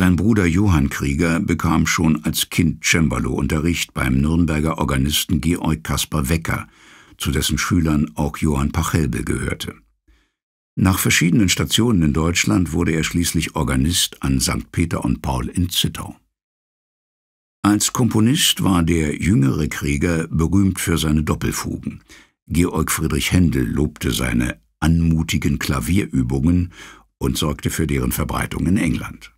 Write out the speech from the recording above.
Sein Bruder Johann Krieger bekam schon als Kind Cembalo-Unterricht beim Nürnberger Organisten Georg Kaspar Wecker, zu dessen Schülern auch Johann Pachelbel gehörte. Nach verschiedenen Stationen in Deutschland wurde er schließlich Organist an St. Peter und Paul in Zittau. Als Komponist war der jüngere Krieger berühmt für seine Doppelfugen. Georg Friedrich Händel lobte seine anmutigen Klavierübungen und sorgte für deren Verbreitung in England.